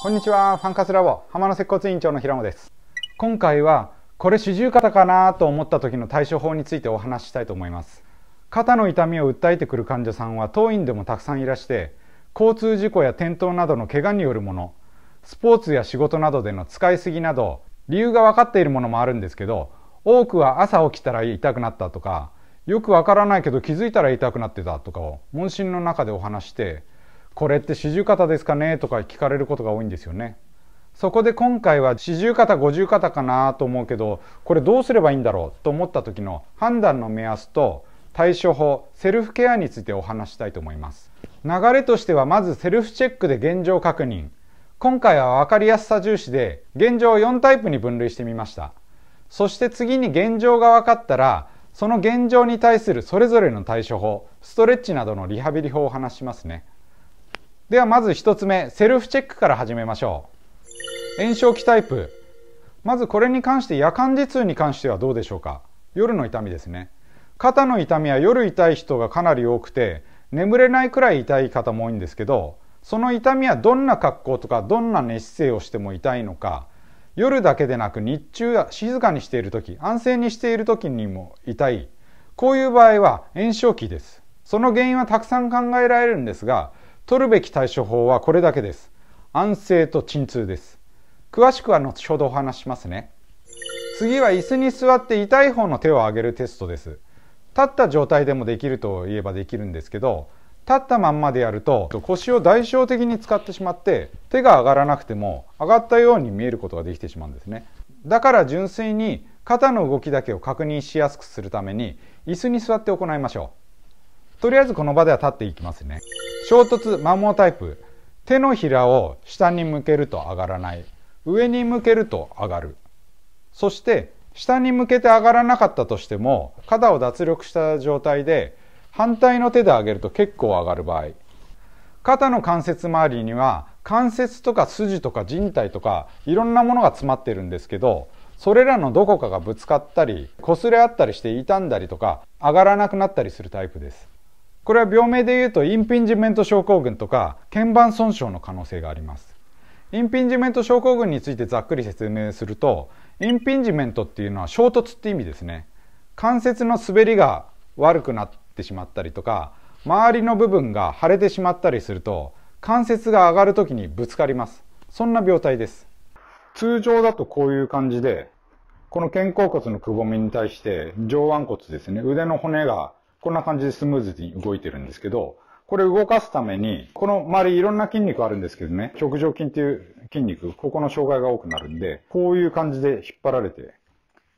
こんにちは、ファンカスラボ浜野接骨院長の平野です。今回はこれ主従肩かなと思った時の対処法についてお話ししたいと思います。肩の痛みを訴えてくる患者さんは当院でもたくさんいらして、交通事故や転倒などの怪我によるもの、スポーツや仕事などでの使いすぎなど、理由が分かっているものもあるんですけど、多くは朝起きたら痛くなったとか、よくわからないけど気づいたら痛くなってたとかを問診の中でお話して、これって四十肩ですかねとか聞かれることが多いんですよね。そこで今回は四十肩五十肩かなと思うけどこれどうすればいいんだろうと思った時の判断の目安と対処法セルフケアについてお話したいと思います流れとしてはまずセルフチェックで現状確認今回は分かりやすさ重視で現状を4タイプに分類してみましたそして次に現状が分かったらその現状に対するそれぞれの対処法ストレッチなどのリハビリ法を話しますねではまず1つ目セルフチェックから始めましょう炎症期タイプまずこれに関して夜間時痛に関してはどうでしょうか夜の痛みですね肩の痛みは夜痛い人がかなり多くて眠れないくらい痛い方も多いんですけどその痛みはどんな格好とかどんな寝姿勢をしても痛いのか夜だけでなく日中は静かにしている時安静にしている時にも痛いこういう場合は炎症期ですその原因はたくさん考えられるんですが取るべき対処法はこれだけです。安静と鎮痛です。詳しくは後ほどお話しますね。次は椅子に座って痛い方の手を上げるテストです。立った状態でもできるといえばできるんですけど、立ったまんまでやると腰を代償的に使ってしまって手が上がらなくても上がったように見えることができてしまうんですね。だから純粋に肩の動きだけを確認しやすくするために椅子に座って行いましょう。とりあえずこの場では立っていきますね。衝突摩耗タイプ手のひらを下に向けると上がらない上に向けると上がるそして下に向けて上がらなかったとしても肩を脱力した状態で反対の手で上げると結構上がる場合肩の関節周りには関節とか筋とか靭帯とかいろんなものが詰まってるんですけどそれらのどこかがぶつかったり擦れ合ったりして傷んだりとか上がらなくなったりするタイプですこれは病名で言うとインピンジメント症候群とか腱板損傷の可能性がありますインピンジメント症候群についてざっくり説明するとインピンジメントっていうのは衝突って意味ですね関節の滑りが悪くなってしまったりとか周りの部分が腫れてしまったりすると関節が上がる時にぶつかりますそんな病態です通常だとこういう感じでこの肩甲骨のくぼみに対して上腕骨ですね腕の骨がこんな感じでスムーズに動いてるんですけど、これ動かすために、この周りいろんな筋肉あるんですけどね、極上筋っていう筋肉、ここの障害が多くなるんで、こういう感じで引っ張られて、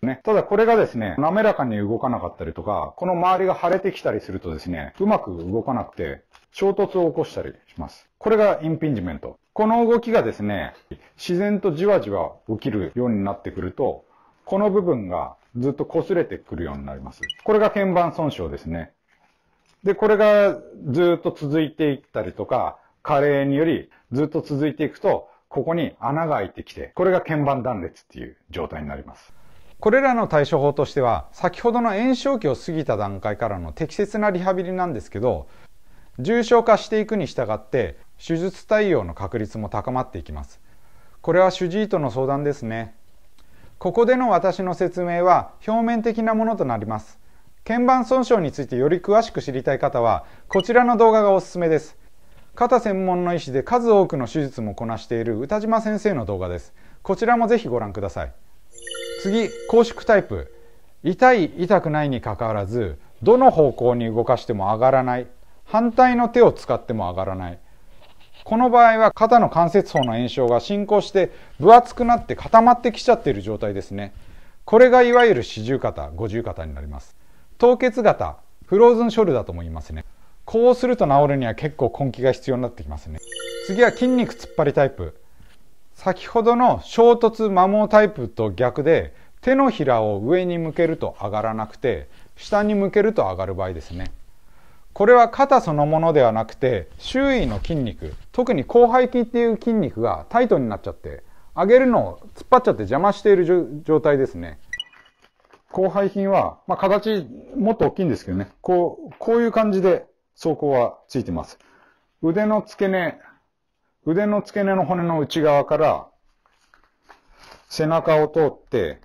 ね。ただこれがですね、滑らかに動かなかったりとか、この周りが腫れてきたりするとですね、うまく動かなくて、衝突を起こしたりします。これがインピンジメント。この動きがですね、自然とじわじわ起きるようになってくると、この部分がずっと擦れてくるようになります。これが鍵盤損傷ですね。で、これがずっと続いていったりとか、加齢によりずっと続いていくと、ここに穴が開いてきて、これが鍵盤断裂っていう状態になります。これらの対処法としては、先ほどの炎症期を過ぎた段階からの適切なリハビリなんですけど、重症化していくに従って、手術対応の確率も高まっていきます。これは主治医との相談ですね。ここでの私の説明は表面的なものとなります。鍵盤損傷についてより詳しく知りたい方は、こちらの動画がおすすめです。肩専門の医師で数多くの手術もこなしている歌島先生の動画です。こちらもぜひご覧ください。次、拘縮タイプ。痛い、痛くないにかかわらず、どの方向に動かしても上がらない。反対の手を使っても上がらない。この場合は肩の関節包の炎症が進行して分厚くなって固まってきちゃっている状態ですね。これがいわゆる四十肩、五十肩になります。凍結肩、フローズンショルダーとも言いますね。こうすると治るには結構根気が必要になってきますね。次は筋肉突っ張りタイプ。先ほどの衝突摩耗タイプと逆で手のひらを上に向けると上がらなくて下に向けると上がる場合ですね。これは肩そのものではなくて周囲の筋肉特に広背筋っていう筋肉がタイトになっちゃって上げるのを突っ張っちゃって邪魔している状態ですね広背筋は、まあ、形もっと大きいんですけどねこうこういう感じで走行はついてます腕の付け根腕の付け根の骨の内側から背中を通って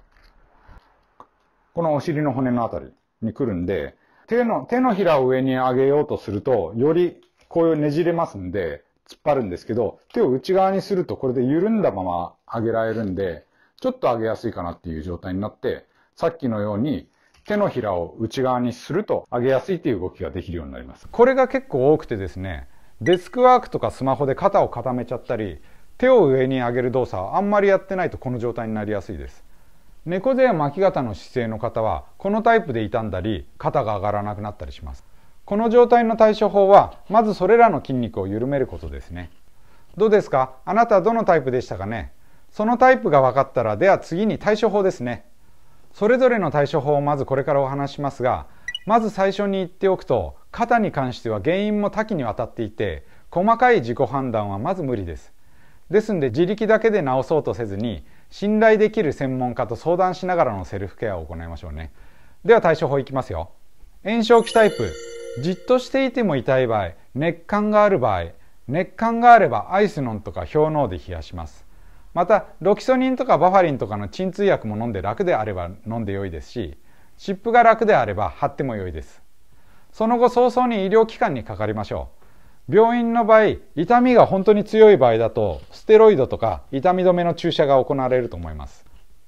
このお尻の骨のあたりに来るんで手の、手のひらを上に上げようとすると、よりこういうねじれますんで、突っ張るんですけど、手を内側にするとこれで緩んだまま上げられるんで、ちょっと上げやすいかなっていう状態になって、さっきのように手のひらを内側にすると上げやすいという動きができるようになります。これが結構多くてですね、デスクワークとかスマホで肩を固めちゃったり、手を上に上げる動作はあんまりやってないとこの状態になりやすいです。猫背や巻き肩の姿勢の方はこのタイプで傷んだり肩が上がらなくなったりしますこの状態の対処法はまずそれらの筋肉を緩めることですねどうですかあなたはどのタイプでしたかねそのタイプが分かったらでは次に対処法ですねそれぞれの対処法をまずこれからお話しますがまず最初に言っておくと肩に関しては原因も多岐にわたっていて細かい自己判断はまず無理ですですんで自力だけで治そうとせずに信頼できる専門家と相談しながらのセルフケアを行いましょうねでは対処法いきますよ炎症期タイプじっとしていても痛い場合熱感がある場合熱感があればアイスノンとか氷のうで冷やしますまたロキソニンとかバファリンとかの鎮痛薬も飲んで楽であれば飲んで良いですし湿布が楽であれば貼っても良いですその後早々に医療機関にかかりましょう病院の場合、痛みが本当に強い場合だと、ステロイドとか痛み止めの注射が行われると思います。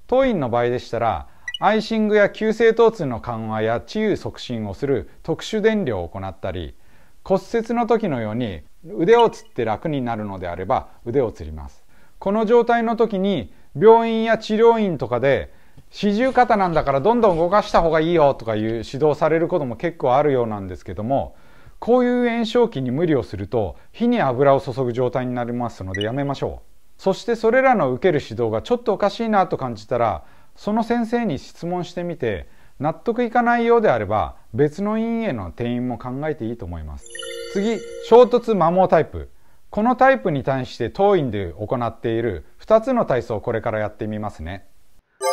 当院の場合でしたら、アイシングや急性疼痛の緩和や治癒促進をする特殊電療を行ったり、骨折の時のように腕をつって楽になるのであれば腕をつります。この状態の時に病院や治療院とかで四十肩なんだからどんどん動かした方がいいよとかいう指導されることも結構あるようなんですけどもこういう炎症期に無理をすると火に油を注ぐ状態になりますのでやめましょうそしてそれらの受ける指導がちょっとおかしいなと感じたらその先生に質問してみて納得いかないようであれば別の院への転院も考えていいと思います次衝突摩耗タイプこのタイプに対して当院で行っている2つの体操をこれからやってみますね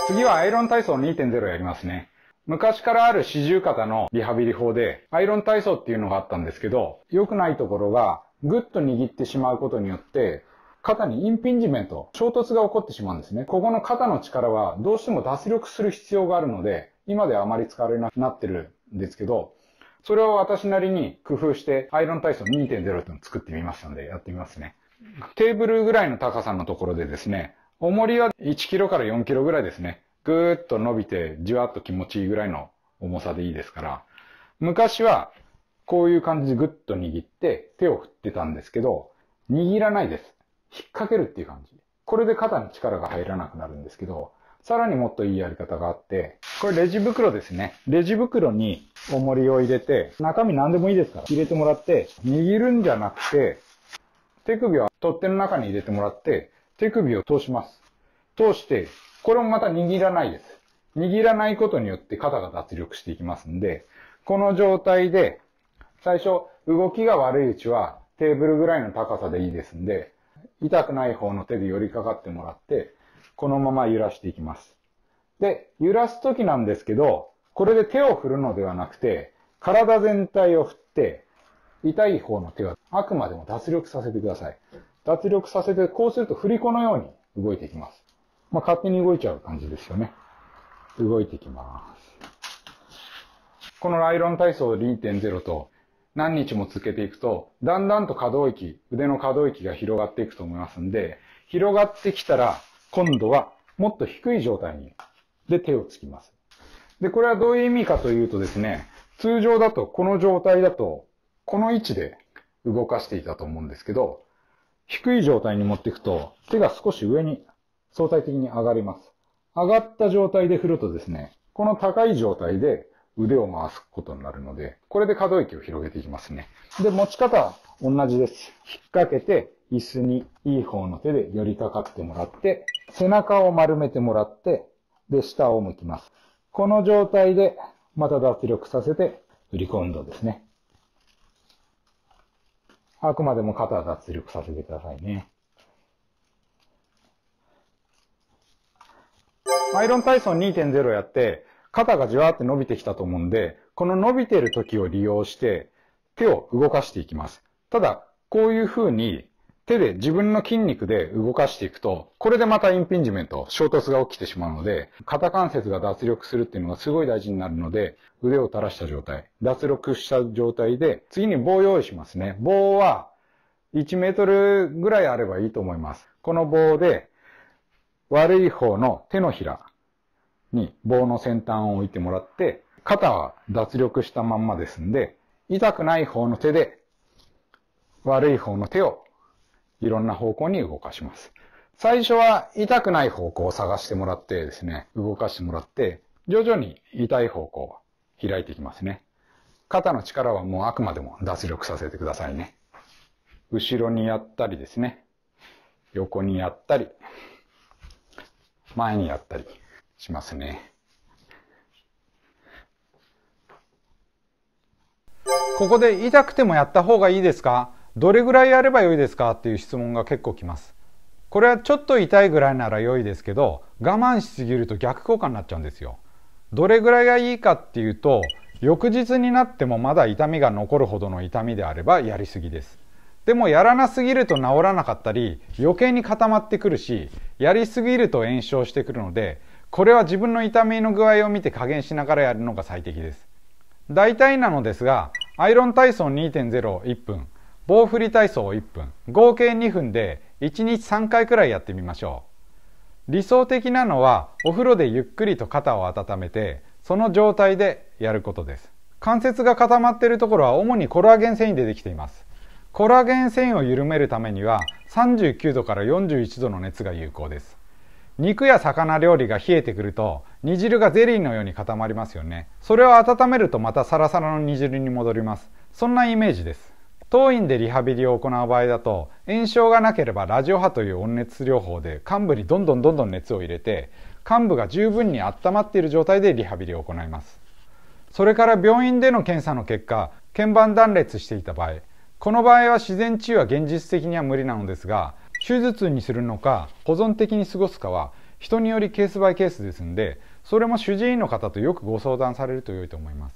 次はアイロン体操2.0やりますね昔からある四十肩のリハビリ法で、アイロン体操っていうのがあったんですけど、良くないところが、ぐっと握ってしまうことによって、肩にインピンジメント、衝突が起こってしまうんですね。ここの肩の力はどうしても脱力する必要があるので、今ではあまり使われなくなってるんですけど、それを私なりに工夫して、アイロン体操2.0っていうのを作ってみましたので、やってみますね。テーブルぐらいの高さのところでですね、重りは1キロから4キロぐらいですね。ぐーっと伸びて、じわっと気持ちいいぐらいの重さでいいですから、昔は、こういう感じでぐっと握って、手を振ってたんですけど、握らないです。引っ掛けるっていう感じ。これで肩に力が入らなくなるんですけど、さらにもっといいやり方があって、これレジ袋ですね。レジ袋に重りを入れて、中身何でもいいですから入れてもらって、握るんじゃなくて、手首は取っ手の中に入れてもらって、手首を通します。通して、これもまた握らないです。握らないことによって肩が脱力していきますんで、この状態で、最初、動きが悪いうちはテーブルぐらいの高さでいいですんで、痛くない方の手で寄りかかってもらって、このまま揺らしていきます。で、揺らすときなんですけど、これで手を振るのではなくて、体全体を振って、痛い方の手はあくまでも脱力させてください。脱力させて、こうすると振り子のように動いていきます。まあ、勝手に動いちゃう感じですよね。動いてきます。このライロン体操2.0と何日も続けていくと、だんだんと可動域、腕の可動域が広がっていくと思いますんで、広がってきたら、今度はもっと低い状態に、で手をつきます。で、これはどういう意味かというとですね、通常だと、この状態だと、この位置で動かしていたと思うんですけど、低い状態に持っていくと、手が少し上に相対的に上がります。上がった状態で振るとですね、この高い状態で腕を回すことになるので、これで可動域を広げていきますね。で、持ち方は同じです。引っ掛けて、椅子にいい方の手で寄りかかってもらって、背中を丸めてもらって、で、下を向きます。この状態で、また脱力させて、振り込ん動ですね。あくまでも肩脱力させてくださいね。アイロンイソン2.0やって、肩がじわーって伸びてきたと思うんで、この伸びてる時を利用して、手を動かしていきます。ただ、こういう風に、手で自分の筋肉で動かしていくと、これでまたインピンジメント、衝突が起きてしまうので、肩関節が脱力するっていうのがすごい大事になるので、腕を垂らした状態、脱力した状態で、次に棒を用意しますね。棒は1メートルぐらいあればいいと思います。この棒で悪い方の手のひらに棒の先端を置いてもらって、肩は脱力したまんまですんで、痛くない方の手で、悪い方の手をいろんな方向に動かします。最初は痛くない方向を探してもらってですね、動かしてもらって、徐々に痛い方向を開いていきますね。肩の力はもうあくまでも脱力させてくださいね。後ろにやったりですね。横にやったり。前にやったりしますね。ここで痛くてもやった方がいいですかどれぐらいやれば良いですかっていう質問が結構きます。これはちょっと痛いぐらいなら良いですけど我慢しすぎると逆効果になっちゃうんですよ。どれぐらいがいいかっていうと翌日になってもまだ痛みが残るほどの痛みであればやりすぎです。でもやらなすぎると治らなかったり余計に固まってくるしやりすぎると炎症してくるのでこれは自分の痛みの具合を見て加減しながらやるのが最適です大体なのですがアイロン体操2.01分棒振り体操1分合計2分で1日3回くらいやってみましょう理想的なのはお風呂でゆっくりと肩を温めてその状態でやることです関節が固まっているところは主にコラーゲン繊維でできていますコラーゲン繊維を緩めるためには39度から41度の熱が有効です肉や魚料理が冷えてくると煮汁がゼリーのように固まりますよねそれを温めるとまたサラサラの煮汁に戻りますそんなイメージです当院でリハビリを行う場合だと炎症がなければラジオ波という温熱療法で患部にどんどんどんどん熱を入れて患部が十分に温まっている状態でリハビリを行いますそれから病院での検査の結果腱板断裂していた場合この場合は自然治癒は現実的には無理なのですが手術にするのか保存的に過ごすかは人によりケースバイケースですんでそれも主治医の方とよくご相談されると良いと思います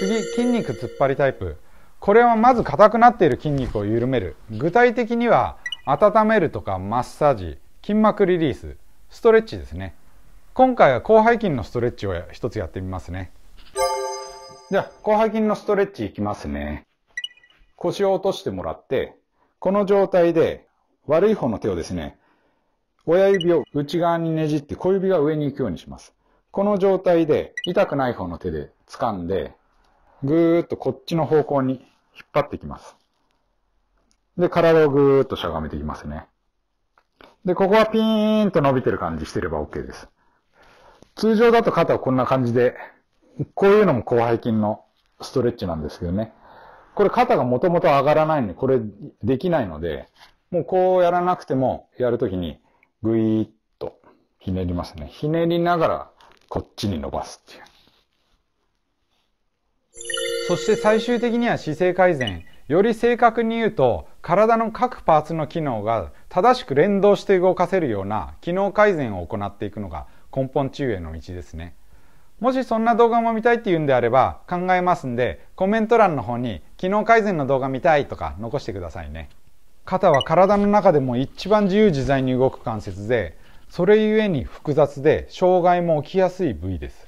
次筋肉突っ張りタイプこれはまず硬くなっている筋肉を緩める具体的には温めるとかマッサージ筋膜リリースストレッチですね今回は広背筋のストレッチを一つやってみますねでは広背筋のストレッチいきますね腰を落としてもらって、この状態で悪い方の手をですね、親指を内側にねじって小指が上に行くようにします。この状態で痛くない方の手で掴んで、ぐーっとこっちの方向に引っ張ってきます。で、体をぐーっとしゃがめていきますね。で、ここはピーンと伸びてる感じしてれば OK です。通常だと肩はこんな感じで、こういうのも広背筋のストレッチなんですけどね。これ肩がもともと上がらないのに、これできないので、もうこうやらなくても、やるときに、ぐいーっとひねりますね。ひねりながら、こっちに伸ばすっていう。そして最終的には姿勢改善。より正確に言うと、体の各パーツの機能が正しく連動して動かせるような機能改善を行っていくのが根本治癒への道ですね。もしそんな動画も見たいっていうんであれば考えますんでコメント欄の方に機能改善の動画見たいとか残してくださいね肩は体の中でも一番自由自在に動く関節でそれゆえに複雑で障害も起きやすい部位です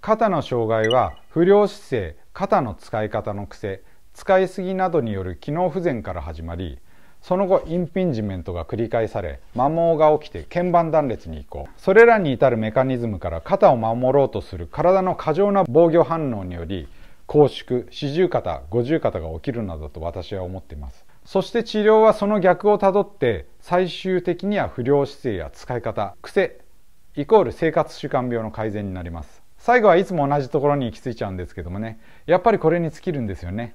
肩の障害は不良姿勢肩の使い方の癖使いすぎなどによる機能不全から始まりその後インピンジメントが繰り返され摩耗が起きて鍵盤断裂に移行それらに至るメカニズムから肩を守ろうとする体の過剰な防御反応により拘縮四十肩五十肩が起きるなどと私は思っていますそして治療はその逆をたどって最終的には不良姿勢や使い方癖イコール生活習慣病の改善になります最後はいつも同じところに行き着いちゃうんですけどもねやっぱりこれに尽きるんですよね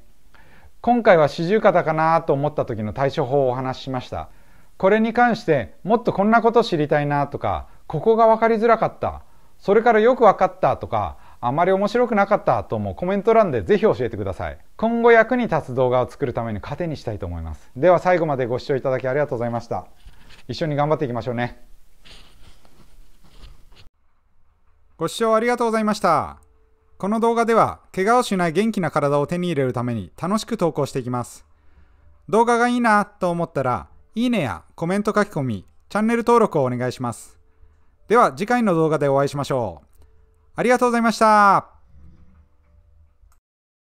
今回は四十肩かなと思った時の対処法をお話ししました。これに関してもっとこんなこと知りたいなとか、ここが分かりづらかった、それからよく分かったとか、あまり面白くなかったともコメント欄でぜひ教えてください。今後役に立つ動画を作るために糧にしたいと思います。では最後までご視聴いただきありがとうございました。一緒に頑張っていきましょうね。ご視聴ありがとうございました。この動画では、怪我をしない元気な体を手に入れるために楽しく投稿していきます。動画がいいなと思ったら、いいねやコメント書き込み、チャンネル登録をお願いします。では次回の動画でお会いしましょう。ありがとうございました。